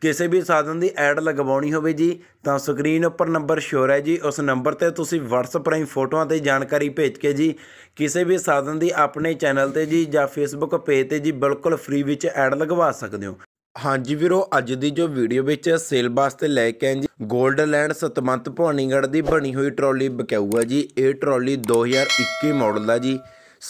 ਕਿਸੇ ਵੀ ਸਾਧਨ ਦੀ ਐਡ ਲਗਵਾਉਣੀ ਹੋਵੇ ਜੀ ਤਾਂ ਸਕਰੀਨ ਉੱਪਰ ਨੰਬਰ ਸ਼ੋਰ ਹੈ ਜੀ ਉਸ ਨੰਬਰ ਤੇ ਤੁਸੀਂ WhatsApp ਰਾਹੀਂ ਫੋਟੋਆਂ ਤੇ ਜਾਣਕਾਰੀ ਭੇਜ ਕੇ ਜੀ ਕਿਸੇ ਵੀ ਸਾਧਨ ਦੀ ਆਪਣੇ ਚੈਨਲ ਤੇ ਜੀ ਜਾਂ Facebook ਪੇਜ ਤੇ ਜੀ ਬਿਲਕੁਲ ਫ੍ਰੀ ਵਿੱਚ ਐਡ ਲਗਵਾ ਸਕਦੇ ਹੋ ਹਾਂਜੀ ਵੀਰੋ ਅੱਜ ਦੀ ਜੋ ਵੀਡੀਓ ਵਿੱਚ ਸੇਲ ਵਾਸਤੇ ਲੈ ਕੇ ਆਏ ਜੀ 골ਡ ਲੈਂਡ ਸਤਮੰਤ ਭਵਾਨੀਗੜ੍ਹ ਦੀ ਬਣੀ ਹੋਈ ਟਰਾਲੀ ਬਕਾਊ ਹੈ ਜੀ ਇਹ ਟਰਾਲੀ 2021 ਮਾਡਲ ਦਾ ਜੀ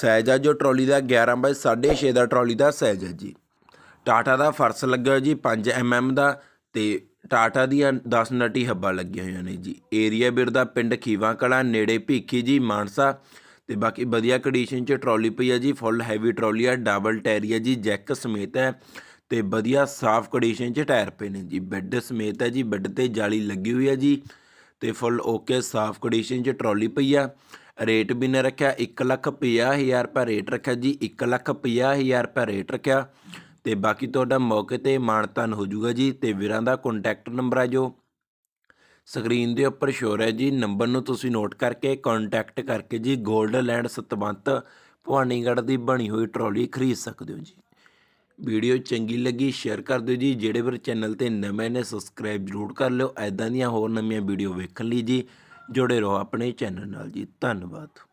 ਸਾਈਜ਼ ਆ ਜੋ ਟਰਾਲੀ ਦਾ 11 ਬਾਈ 6.5 ਦਾ ਟਰਾਲੀ ਦਾ ਸਾਈਜ਼ ਹੈ ਜੀ ਟਾਟਾ ਦਾ ਫਰਸ ਲੱਗਾ ਜੀ 5 ਐਮਐਮ ਦਾ ਤੇ ਟਾਟਾ ਦੀਆਂ 10 ਨਟੀ ਹੱਬਾਂ ਲੱਗੀਆਂ ਹੋਈਆਂ ਨੇ ਜੀ ਏਰੀਆ ਬਿਰਦਾ ਪਿੰਡ ਖੀਵਾ ਕਲਾ ਨੇੜੇ ਭੀਖੀ ਜੀ ਮਾਨਸਾ ਤੇ ਬਾਕੀ ਵਧੀਆ ਕੰਡੀਸ਼ਨ 'ਚ ਟਰਾਲੀ ਪਈ ਆ ਜੀ ਫੁੱਲ ਹੈਵੀ ਟਰਾਲੀ ਆ ਡਬਲ ਟਾਇਰ ਆ ਜੀ ਜੈਕ ਸਮੇਤ ਹੈ ਤੇ ਵਧੀਆ ਸਾਫ਼ ਕੰਡੀਸ਼ਨ 'ਚ ਟਾਇਰ ਪਏ ਨੇ ਜੀ ਬੈੱਡ ਸਮੇਤ ਹੈ ਜੀ ਬੈੱਡ ਤੇ ਜਾਲੀ ਲੱਗੀ ਹੋਈ ਆ ਜੀ ਤੇ ਫੁੱਲ ਓਕੇ ਸਾਫ਼ ਕੰਡੀਸ਼ਨ 'ਚ ਟਰਾਲੀ ਪਈ ਆ ਰੇਟ ਵੀ ਨੇ ਰੱਖਿਆ 1 ਲੱਖ ਰੁਪਏ ਰੇਟ ਰੱਖਿਆ ਜੀ 1 ਲੱਖ ਰੁਪਏ ਰੇਟ ਰੱਖਿਆ ਤੇ ਬਾਕੀ ਤੁਹਾਡਾ ਮੌਕੇ ਤੇ ਮਾਨਤਨ ਹੋ ਜਾਊਗਾ ਜੀ ਤੇ ਵੀਰਾਂ ਦਾ ਕੰਟੈਕਟ ਨੰਬਰ ਆ ਜੋ ਸਕਰੀਨ ਦੇ ਉੱਪਰ ਸ਼ੋਰ ਹੈ ਜੀ ਨੰਬਰ ਨੂੰ ਤੁਸੀਂ ਨੋਟ ਕਰਕੇ ਕੰਟੈਕਟ ਕਰਕੇ ਜੀ 골ਡ ਲੈਂਡ ਸਤਵੰਤ ਪਵਾਨੀਗੜ ਦੀ ਬਣੀ ਹੋਈ ਟਰਾਲੀ ਖਰੀਦ ਸਕਦੇ ਹੋ ਜੀ ਵੀਡੀਓ ਚੰਗੀ ਲੱਗੀ ਸ਼ੇਅਰ ਕਰ ਦਿਓ ਜੀ ਜਿਹੜੇ ਵੀ ਚੈਨਲ ਤੇ ਨਵੇਂ ਨੇ ਸਬਸਕ੍ਰਾਈਬ ਜ਼ਰੂਰ ਕਰ ਲਿਓ ਐਦਾਂ ਦੀਆਂ ਹੋਰ ਨਵੀਆਂ ਵੀਡੀਓ ਵੇਖਣ ਲਈ ਜੀ ਜੁੜੇ ਰਹੋ ਆਪਣੇ ਚੈਨਲ ਨਾਲ ਜੀ ਧੰਨਵਾਦ